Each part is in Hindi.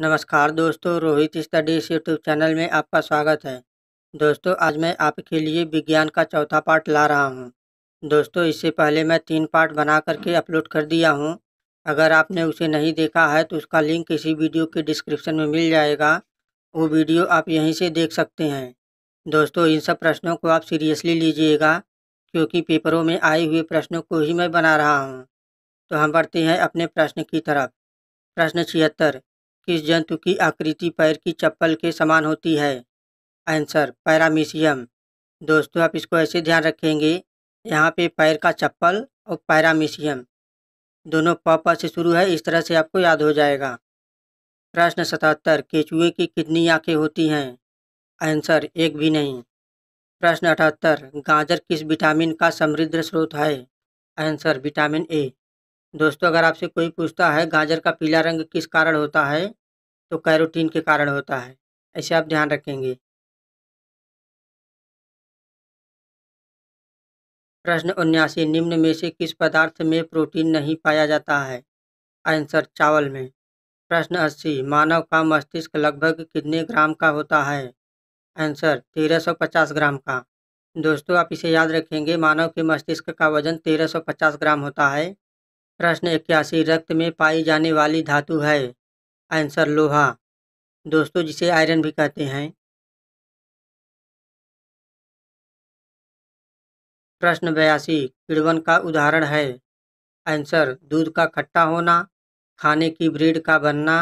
नमस्कार दोस्तों रोहित स्टडीज यूट्यूब चैनल में आपका स्वागत है दोस्तों आज मैं आपके लिए विज्ञान का चौथा पार्ट ला रहा हूं। दोस्तों इससे पहले मैं तीन पार्ट बना करके अपलोड कर दिया हूं। अगर आपने उसे नहीं देखा है तो उसका लिंक इसी वीडियो के डिस्क्रिप्शन में मिल जाएगा वो वीडियो आप यहीं से देख सकते हैं दोस्तों इन सब प्रश्नों को आप सीरियसली लीजिएगा क्योंकि पेपरों में आए हुए प्रश्नों को ही मैं बना रहा हूँ तो हम बढ़ते हैं अपने प्रश्न की तरफ प्रश्न छिहत्तर किस जंतु की आकृति पैर की चप्पल के समान होती है आंसर पैरामीशियम दोस्तों आप इसको ऐसे ध्यान रखेंगे यहाँ पे पैर का चप्पल और पैरामीशियम दोनों पापा से शुरू है इस तरह से आपको याद हो जाएगा प्रश्न सतहत्तर केचुए की कितनी आंखें होती हैं आंसर एक भी नहीं प्रश्न अठहत्तर गाजर किस विटामिन का समृद्ध स्रोत है आंसर विटामिन ए दोस्तों अगर आपसे कोई पूछता है गाजर का पीला रंग किस कारण होता है तो कैरोटीन के कारण होता है ऐसे आप ध्यान रखेंगे प्रश्न उन्यासी निम्न में से किस पदार्थ में प्रोटीन नहीं पाया जाता है आंसर चावल में प्रश्न अस्सी मानव का मस्तिष्क लगभग कितने ग्राम का होता है आंसर 1350 ग्राम का दोस्तों आप इसे याद रखेंगे मानव के मस्तिष्क का वजन 1350 ग्राम होता है प्रश्न इक्यासी रक्त में पाई जाने वाली धातु है आंसर लोहा दोस्तों जिसे आयरन भी कहते हैं प्रश्न बयासी किड़वन का उदाहरण है आंसर दूध का खट्टा होना खाने की ब्रेड का बनना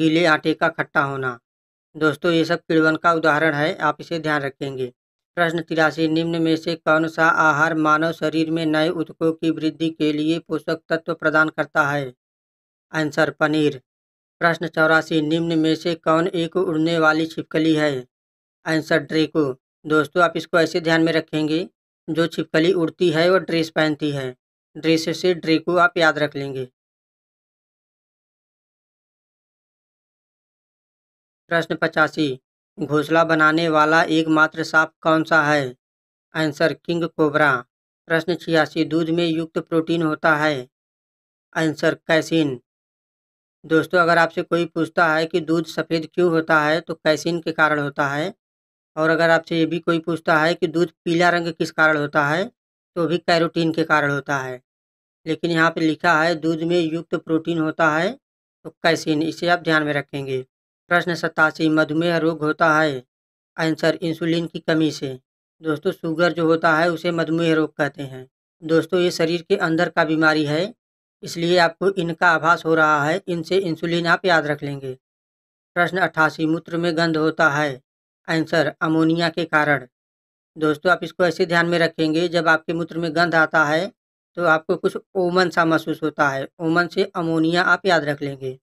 गीले आटे का खट्टा होना दोस्तों ये सब किड़वन का उदाहरण है आप इसे ध्यान रखेंगे प्रश्न तिरासी निम्न में से कौन सा आहार मानव शरीर में नए उत्कों की वृद्धि के लिए पोषक तत्व प्रदान करता है आंसर पनीर प्रश्न चौरासी निम्न में से कौन एक उड़ने वाली छिपकली है आंसर ड्रेको दोस्तों आप इसको ऐसे ध्यान में रखेंगे जो छिपकली उड़ती है और ड्रेस पहनती है ड्रेस से ड्रेको आप याद रख लेंगे प्रश्न पचासी घोसला बनाने वाला एकमात्र सांप कौन सा है आंसर किंग कोबरा प्रश्न छियासी दूध में युक्त प्रोटीन होता है आंसर कैसिन दोस्तों अगर आपसे कोई पूछता है कि दूध सफ़ेद क्यों होता है तो कैसिन के कारण होता है और अगर आपसे ये भी कोई पूछता है कि दूध पीला रंग किस कारण होता है तो भी कैरोटीन के कारण होता है लेकिन यहाँ पर लिखा है दूध में युक्त प्रोटीन होता है तो कैसिन इसे आप ध्यान में रखेंगे प्रश्न सतासी मधुमेह रोग होता है आंसर इंसुलिन की कमी से दोस्तों शुगर जो होता है उसे मधुमेह रोग कहते हैं दोस्तों ये शरीर के अंदर का बीमारी है इसलिए आपको इनका आभास हो रहा है इनसे इंसुलिन आप याद रख लेंगे प्रश्न अट्ठासी मूत्र में गंध होता है आंसर अमोनिया के कारण दोस्तों आप इसको ऐसे ध्यान में रखेंगे जब आपके मूत्र में गंध आता है तो आपको कुछ ओमन सा महसूस होता है ओमन से अमोनिया आप याद रख लेंगे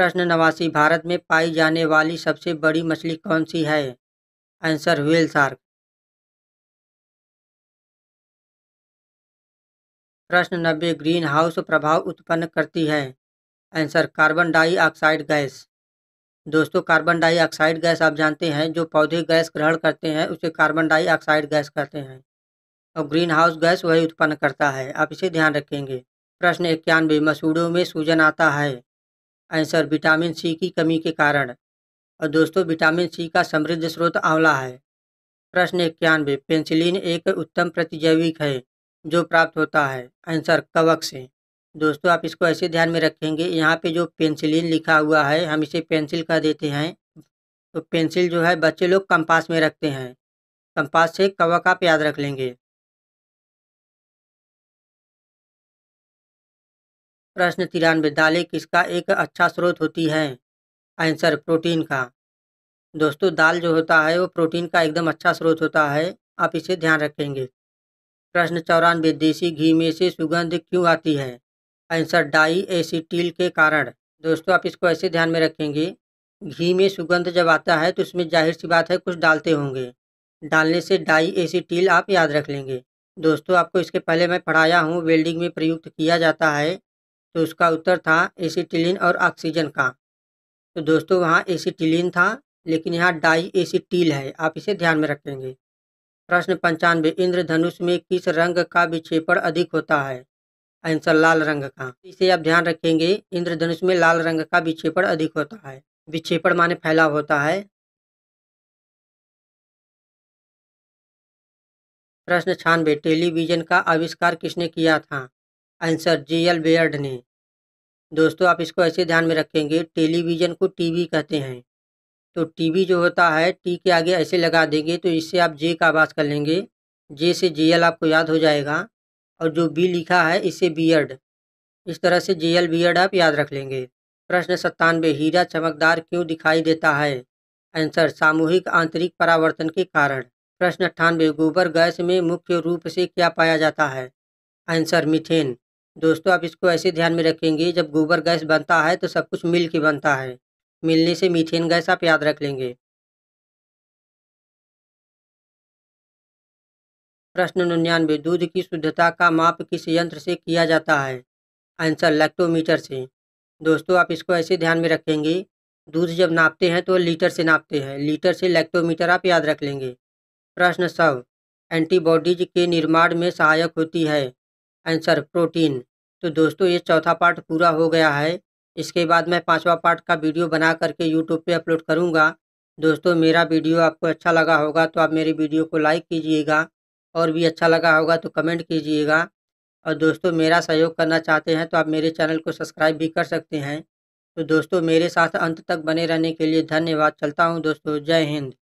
प्रश्न नवासी भारत में पाई जाने वाली सबसे बड़ी मछली कौन सी है आंसर व्हील शार्क प्रश्न नब्बे ग्रीन हाउस प्रभाव उत्पन्न करती है आंसर कार्बन डाइऑक्साइड गैस दोस्तों कार्बन डाइऑक्साइड गैस आप जानते हैं जो पौधे गैस ग्रहण करते हैं उसे कार्बन डाइऑक्साइड गैस कहते हैं और ग्रीन हाउस गैस वही उत्पन्न करता है आप इसे ध्यान रखेंगे प्रश्न इक्यानवे मसूड़ों में सूजन आता है आंसर विटामिन सी की कमी के कारण और दोस्तों विटामिन सी का समृद्ध स्रोत आंवला है प्रश्न इक्यानवे पेंसिलिन एक उत्तम प्रतिजैविक है जो प्राप्त होता है आंसर कवक से दोस्तों आप इसको ऐसे ध्यान में रखेंगे यहाँ पे जो पेंसिलिन लिखा हुआ है हम इसे पेंसिल कह देते हैं तो पेंसिल जो है बच्चे लोग कंपास में रखते हैं कंपास से कवक आप याद रख लेंगे प्रश्न तिरानवे दालें किसका एक अच्छा स्रोत होती है आंसर प्रोटीन का दोस्तों दाल जो होता है वो प्रोटीन का एकदम अच्छा स्रोत होता है आप इसे ध्यान रखेंगे प्रश्न चौरानवे देसी घी में से सुगंध क्यों आती है आंसर डाई एसिटील के कारण दोस्तों आप इसको ऐसे ध्यान में रखेंगे घी में सुगंध जब आता है तो उसमें जाहिर सी बात है कुछ डालते होंगे डालने से डाई एसिटील आप याद रख लेंगे दोस्तों आपको इसके पहले मैं पढ़ाया हूँ वेल्डिंग में प्रयुक्त किया जाता है तो उसका उत्तर था एसीटिलिन और ऑक्सीजन का तो दोस्तों वहाँ एसीटिलिन था लेकिन यहाँ डाई एसीटिल है आप इसे ध्यान में रखेंगे प्रश्न पंचानवे इंद्रधनुष में किस रंग का विक्षेपण अधिक होता है आंसर लाल रंग का इसे आप ध्यान रखेंगे इंद्रधनुष में लाल रंग का विक्षेपण अधिक होता है विक्षेपण माने फैलाव होता है प्रश्न छानबे टेलीविजन का आविष्कार किसने किया था आंसर जे एल बेयर्ड ने दोस्तों आप इसको ऐसे ध्यान में रखेंगे टेलीविज़न को टीवी कहते हैं तो टीवी जो होता है टी के आगे ऐसे लगा देंगे तो इससे आप जे का आवाज़ कर लेंगे जे से जे एल आपको याद हो जाएगा और जो बी लिखा है इसे बीयर्ड इस तरह से जे एल बीयर्ड आप याद रख लेंगे प्रश्न सत्तानवे हीरा चमकदार क्यों दिखाई देता है आंसर सामूहिक आंतरिक परावर्तन के कारण प्रश्न अट्ठानवे गोबर गैस में मुख्य रूप से क्या पाया जाता है आंसर मिथेन दोस्तों आप इसको ऐसे ध्यान में रखेंगे जब गोबर गैस बनता है तो सब कुछ मिल के बनता है मिलने से मीथेन गैस आप याद रख लेंगे प्रश्न निन्यानवे दूध की शुद्धता का माप किस यंत्र से किया जाता है आंसर लैक्टोमीटर से दोस्तों आप इसको ऐसे ध्यान में रखेंगे दूध जब नापते हैं तो लीटर से नापते हैं लीटर से लैक्टोमीटर आप याद रख लेंगे प्रश्न सब एंटीबॉडीज के निर्माण में सहायक होती है आंसर प्रोटीन तो दोस्तों ये चौथा पार्ट पूरा हो गया है इसके बाद मैं पांचवा पार्ट का वीडियो बना करके यूट्यूब पे अपलोड करूँगा दोस्तों मेरा वीडियो आपको अच्छा लगा होगा तो आप मेरे वीडियो को लाइक कीजिएगा और भी अच्छा लगा होगा तो कमेंट कीजिएगा और दोस्तों मेरा सहयोग करना चाहते हैं तो आप मेरे चैनल को सब्सक्राइब भी कर सकते हैं तो दोस्तों मेरे साथ अंत तक बने रहने के लिए धन्यवाद चलता हूँ दोस्तों जय हिंद